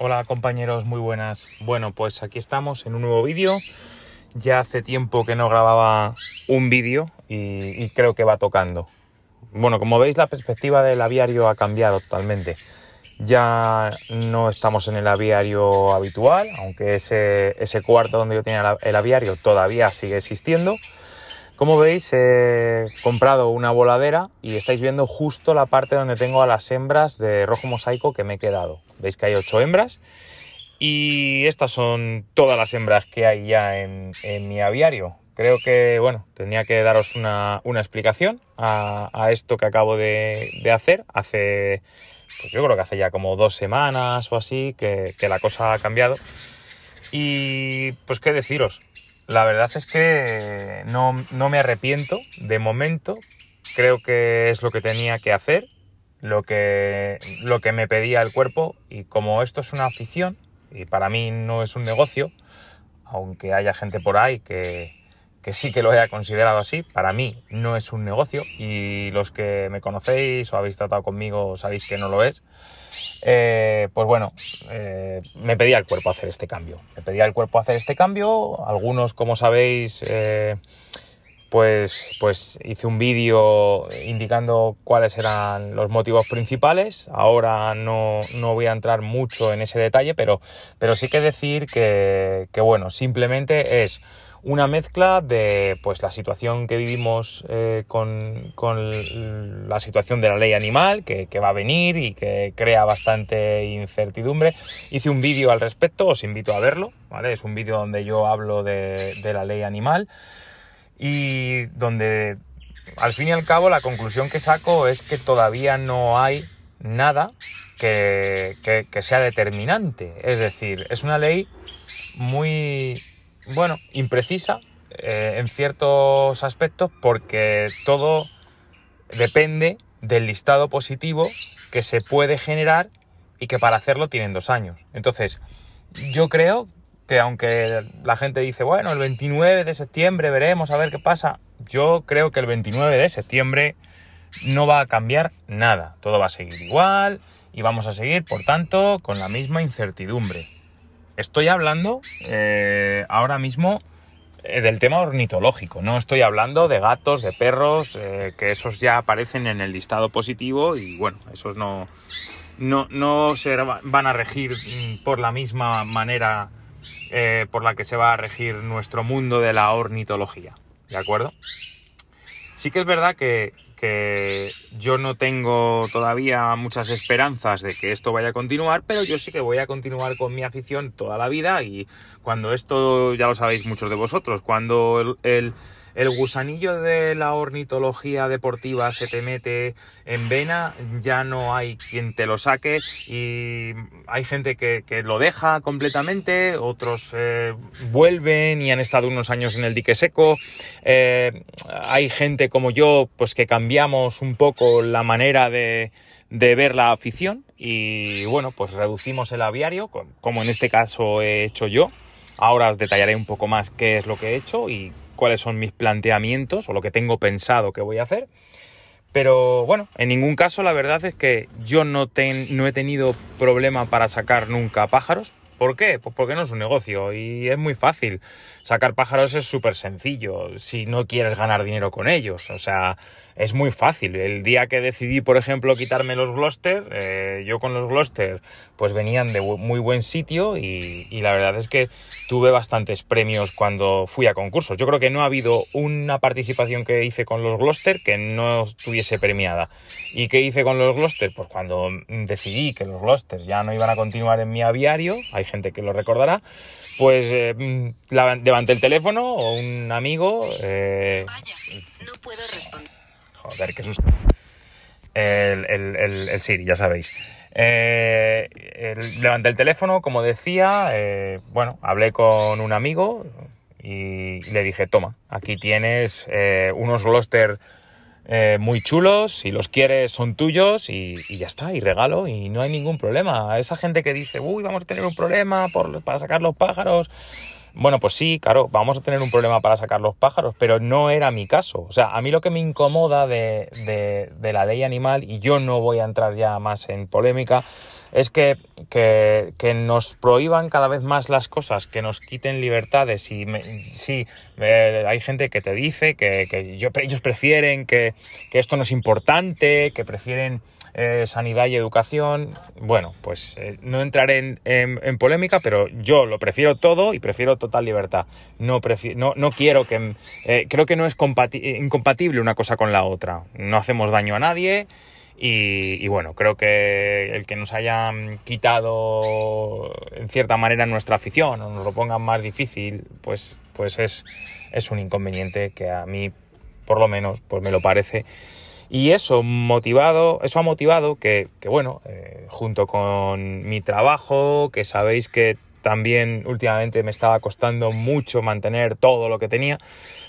Hola compañeros, muy buenas. Bueno, pues aquí estamos en un nuevo vídeo. Ya hace tiempo que no grababa un vídeo y, creo que va tocando. Bueno, como veis la perspectiva del aviario ha cambiado totalmente. Ya no estamos en el aviario habitual, aunque ese cuarto donde yo tenía el aviario todavía sigue existiendo. Como veis, he comprado una voladera y estáis viendo justo la parte donde tengo a las hembras de rojo mosaico que me he quedado. Veis que hay ocho hembras y estas son todas las hembras que hay ya en, mi aviario. Creo que, bueno, tenía que daros una, explicación a, esto que acabo de, hacer. Hace, pues yo creo que hace ya como dos semanas o así que la cosa ha cambiado. Y pues qué deciros, la verdad es que no, me arrepiento de momento. Creo que es lo que tenía que hacer, lo que, lo que me pedía el cuerpo. Y como esto es una afición, y para mí no es un negocio, aunque haya gente por ahí que, que sí que lo haya considerado así, para mí no es un negocio y los que me conocéis o habéis tratado conmigo sabéis que no lo es. Eh, pues bueno, eh, me pedía el cuerpo hacer este cambio. Me pedía el cuerpo hacer este cambio. Algunos, como sabéis, eh, pues, pues hice un vídeo indicando cuáles eran los motivos principales. Ahora no, voy a entrar mucho en ese detalle, pero, pero sí que decir que, que bueno, simplemente es una mezcla de pues la situación que vivimos eh, con, la situación de la ley animal que, va a venir y que crea bastante incertidumbre. Hice un vídeo al respecto, os invito a verlo, Es un vídeo donde yo hablo de, la ley animal y donde al fin y al cabo la conclusión que saco es que todavía no hay nada que, sea determinante. Es decir, es una ley muy bueno, imprecisa eh, en ciertos aspectos porque todo depende del listado positivo que se puede generar y que para hacerlo tienen dos años. Entonces, yo creo que aunque la gente dice, bueno, el 29 de septiembre veremos a ver qué pasa, yo creo que el 29 de septiembre no va a cambiar nada, todo va a seguir igual y vamos a seguir, por tanto, con la misma incertidumbre. Estoy hablando eh, ahora mismo eh, del tema ornitológico, no estoy hablando de gatos, de perros, eh, que esos ya aparecen en el listado positivo y bueno, esos no, no, no se van a regir mm, por la misma manera por la que se va a regir nuestro mundo de la ornitología, ¿de acuerdo? Sí que es verdad que que yo no tengo todavía muchas esperanzas de que esto vaya a continuar, pero yo sí que voy a continuar con mi afición toda la vida y cuando esto, ya lo sabéis muchos de vosotros, cuando el, el gusanillo de la ornitología deportiva se te mete en vena, ya no hay quien te lo saque y hay gente que, lo deja completamente, otros eh, vuelven y han estado unos años en el dique seco, eh, hay gente como yo pues que cambiamos un poco la manera de, de ver la afición y bueno, pues reducimos el aviario, como en este caso he hecho yo. Ahora os detallaré un poco más qué es lo que he hecho y cuáles son mis planteamientos o lo que tengo pensado que voy a hacer. Pero bueno, en ningún caso la verdad es que yo no, he tenido problema para sacar nunca pájaros. ¿Por qué? Pues porque no es un negocio y es muy fácil. Sacar pájaros es súper sencillo si no quieres ganar dinero con ellos. O sea, es muy fácil. El día que decidí, por ejemplo, quitarme los Gloster, eh, yo con los Gloster pues venían de muy buen sitio y, la verdad es que tuve bastantes premios cuando fui a concursos. Yo creo que no ha habido una participación que hice con los Gloster que no estuviese premiada. ¿Y qué hice con los Gloster? Pues cuando decidí que los Gloster ya no iban a continuar en mi aviario, hay gente que lo recordará, pues eh, mm, levanté el teléfono o un amigo... Eh, no puedo responder ver qué susto. El, el, el, Siri, ya sabéis. Eh, levanté el teléfono, como decía, eh, bueno, hablé con un amigo y, le dije, toma, aquí tienes eh, unos Gloster eh, muy chulos, si los quieres son tuyos y, ya está, y regalo y no hay ningún problema. A esa gente que dice, uy, vamos a tener un problema por, para sacar los pájaros. Bueno, pues sí, claro, vamos a tener un problema para sacar los pájaros, pero no era mi caso. O sea, a mí lo que me incomoda de la ley animal, y yo no voy a entrar ya más en polémica, es que, nos prohíban cada vez más las cosas, que nos quiten libertades. Y sí, hay gente que te dice que, ellos prefieren que, esto no es importante, que prefieren eh, sanidad y educación. Bueno, pues eh, no entraré en, polémica, pero yo lo prefiero todo y prefiero total libertad. No, no, no quiero que... Eh, creo que no es incompatible una cosa con la otra. No hacemos daño a nadie. Y, bueno, creo que el que nos hayan quitado en cierta manera nuestra afición o nos lo pongan más difícil, pues, pues es, es un inconveniente que a mí, por lo menos, pues me lo parece. Y eso motivado, eso ha motivado que, bueno, eh, junto con mi trabajo, que sabéis que también últimamente me estaba costando mucho mantener todo lo que tenía,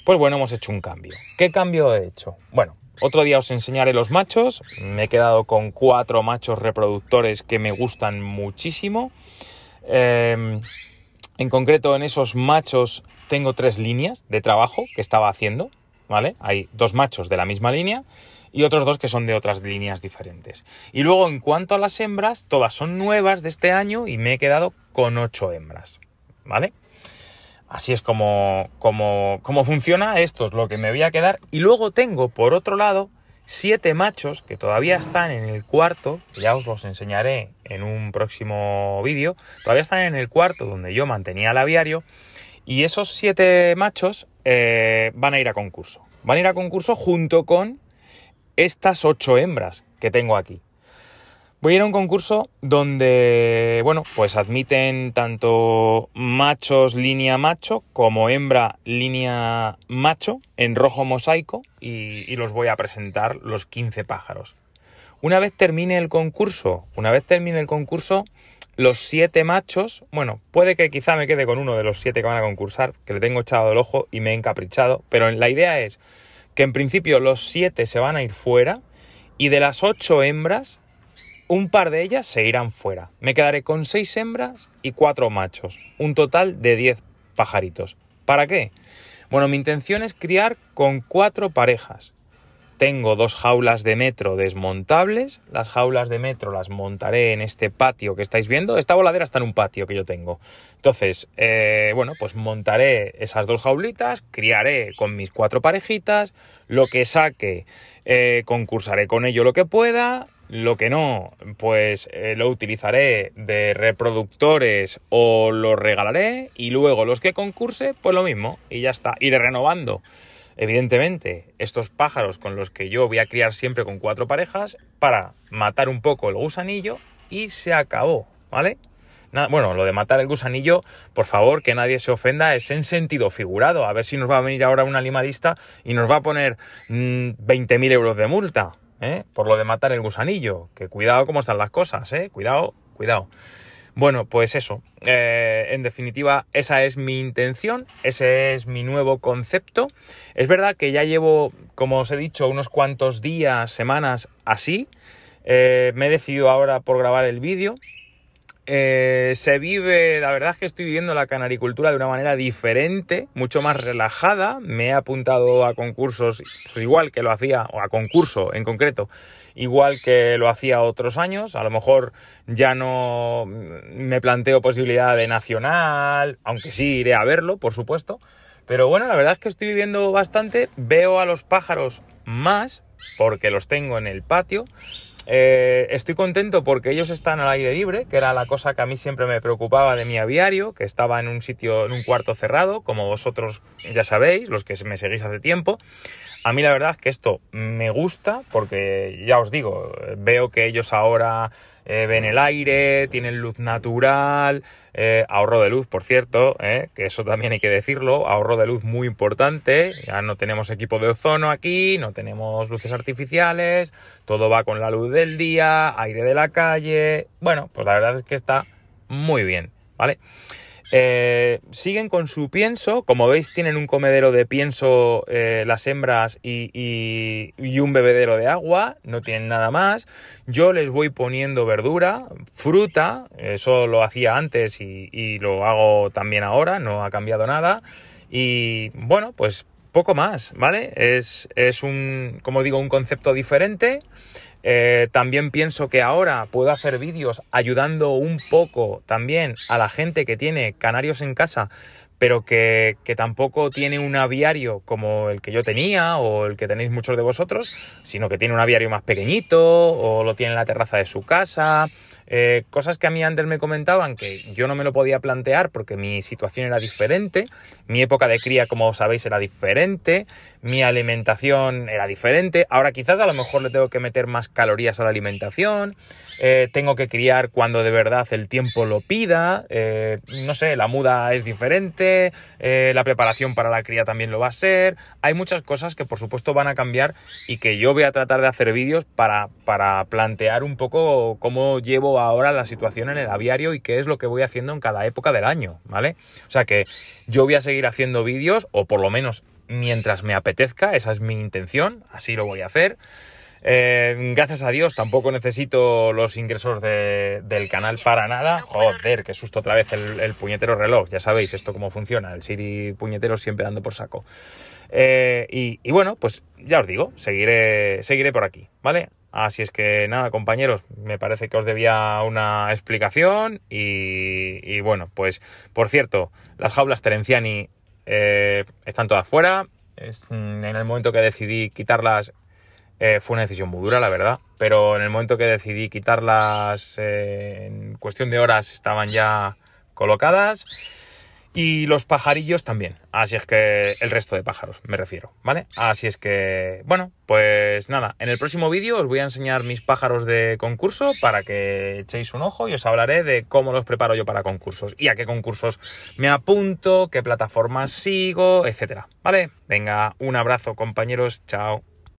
pues bueno, hemos hecho un cambio. ¿Qué cambio he hecho? Bueno, otro día os enseñaré los machos. Me he quedado con cuatro machos reproductores que me gustan muchísimo. Em, en concreto, en esos machos tengo tres líneas de trabajo que estaba haciendo. ¿Vale? Hay dos machos de la misma línea y otros dos que son de otras líneas diferentes. Y luego, en cuanto a las hembras, todas son nuevas de este año y me he quedado con ocho hembras. ¿Vale? Así es como, funciona esto, es lo que me voy a quedar. Y luego tengo, por otro lado, siete machos que todavía están en el cuarto, ya os los enseñaré en un próximo vídeo, todavía están en el cuarto donde yo mantenía el aviario. Y esos siete machos eh, van a ir a concurso. Van a ir a concurso junto con estas ocho hembras que tengo aquí. Voy a ir a un concurso donde, bueno, pues admiten tanto machos línea macho como hembra línea macho en rojo mosaico y, los voy a presentar los 15 pájaros. Una vez termine el concurso, una vez termine el concurso, los 7 machos, bueno, puede que quizá me quede con uno de los siete que van a concursar, que le tengo echado el ojo y me he encaprichado, pero la idea es que en principio los 7 se van a ir fuera y de las 8 hembras un par de ellas se irán fuera. Me quedaré con seis hembras y cuatro machos, un total de diez pajaritos. ¿Para qué? Bueno, mi intención es criar con cuatro parejas. Tengo dos jaulas de metro desmontables. Las jaulas de metro las montaré en este patio que estáis viendo. Esta voladera está en un patio que yo tengo. Entonces, eh, bueno, pues montaré esas dos jaulitas, criaré con mis cuatro parejitas, lo que saque, eh, concursaré con ello lo que pueda lo que no, pues eh, lo utilizaré de reproductores o lo regalaré y luego los que concurse, pues lo mismo y ya está. Iré renovando. Evidentemente, estos pájaros con los que yo voy a criar siempre con cuatro parejas para matar un poco el gusanillo y se acabó, ¿vale? bueno, lo de matar el gusanillo, por favor, que nadie se ofenda, es en sentido figurado. A ver si nos va a venir ahora un animalista y nos va a poner 20.000 mm, euros de multa. ¿eh? por lo de matar el gusanillo, que cuidado cómo están las cosas, ¿eh? cuidado, cuidado. Bueno, pues eso, eh, en definitiva, esa es mi intención, ese es mi nuevo concepto. Es verdad que ya llevo, como os he dicho, unos cuantos días, semanas así. Eh, me he decidido ahora por grabar el vídeo, eh, se vive, la verdad es que estoy viviendo la canaricultura de una manera diferente, mucho más relajada. Me he apuntado a concursos, pues igual que lo hacía, o a concurso en concreto, igual que lo hacía otros años. A lo mejor ya no me planteo posibilidad de nacional, aunque sí iré a verlo, por supuesto. Pero bueno, la verdad es que estoy viviendo bastante. Veo a los pájaros más, porque los tengo en el patio. Eh, estoy contento porque ellos están al aire libre, que era la cosa que a mí siempre me preocupaba de mi aviario, que estaba en un sitio, en un cuarto cerrado, como vosotros ya sabéis, los que me seguís hace tiempo. A mí la verdad es que esto me gusta porque ya os digo, veo que ellos ahora eh, ven el aire, tienen luz natural, eh, ahorro de luz, por cierto, eh, que eso también hay que decirlo, ahorro de luz muy importante, ya no tenemos equipo de ozono aquí, no tenemos luces artificiales, todo va con la luz del día, aire de la calle, bueno, pues la verdad es que está muy bien, ¿vale? Eh, siguen con su pienso, como veis tienen un comedero de pienso eh, las hembras y, un bebedero de agua, no tienen nada más. Yo les voy poniendo verdura, fruta, eso lo hacía antes y, lo hago también ahora, no ha cambiado nada. Y bueno, pues poco más, ¿vale? Es, es un, como digo, un concepto diferente. Eh, también pienso que ahora puedo hacer vídeos ayudando un poco también a la gente que tiene canarios en casa, pero que, tampoco tiene un aviario como el que yo tenía o el que tenéis muchos de vosotros, sino que tiene un aviario más pequeñito o lo tiene en la terraza de su casa. Eh, cosas que a mí antes me comentaban que yo no me lo podía plantear porque mi situación era diferente, mi época de cría, como sabéis, era diferente, mi alimentación era diferente. Ahora quizás a lo mejor le tengo que meter más calorías a la alimentación, eh, tengo que criar cuando de verdad el tiempo lo pida, eh, no sé, la muda es diferente, eh, la preparación para la cría también lo va a ser, hay muchas cosas que por supuesto van a cambiar y que yo voy a tratar de hacer vídeos para, para plantear un poco cómo llevo ahora la situación en el aviario y qué es lo que voy haciendo en cada época del año, ¿vale? O sea que yo voy a seguir haciendo vídeos, o por lo menos mientras me apetezca, esa es mi intención, así lo voy a hacer. Eh, gracias a Dios tampoco necesito los ingresos del canal para nada. Joder, qué susto otra vez el, puñetero reloj. Ya sabéis esto cómo funciona. El Siri puñetero siempre dando por saco. Eh, y, bueno, pues ya os digo, seguiré, seguiré por aquí, ¿vale? Así es que nada, compañeros, me parece que os debía una explicación y, bueno, pues por cierto, las jaulas Terenciani eh, están todas fuera. Mm, en el momento que decidí quitarlas eh, fue una decisión muy dura, la verdad, pero en el momento que decidí quitarlas, eh, en cuestión de horas estaban ya colocadas y los pajarillos también, así es que el resto de pájaros, me refiero, ¿vale? Así es que, bueno, pues nada, en el próximo vídeo os voy a enseñar mis pájaros de concurso para que echéis un ojo y os hablaré de cómo los preparo yo para concursos y a qué concursos me apunto, qué plataformas sigo, etcétera, ¿vale? Venga, un abrazo compañeros, chao.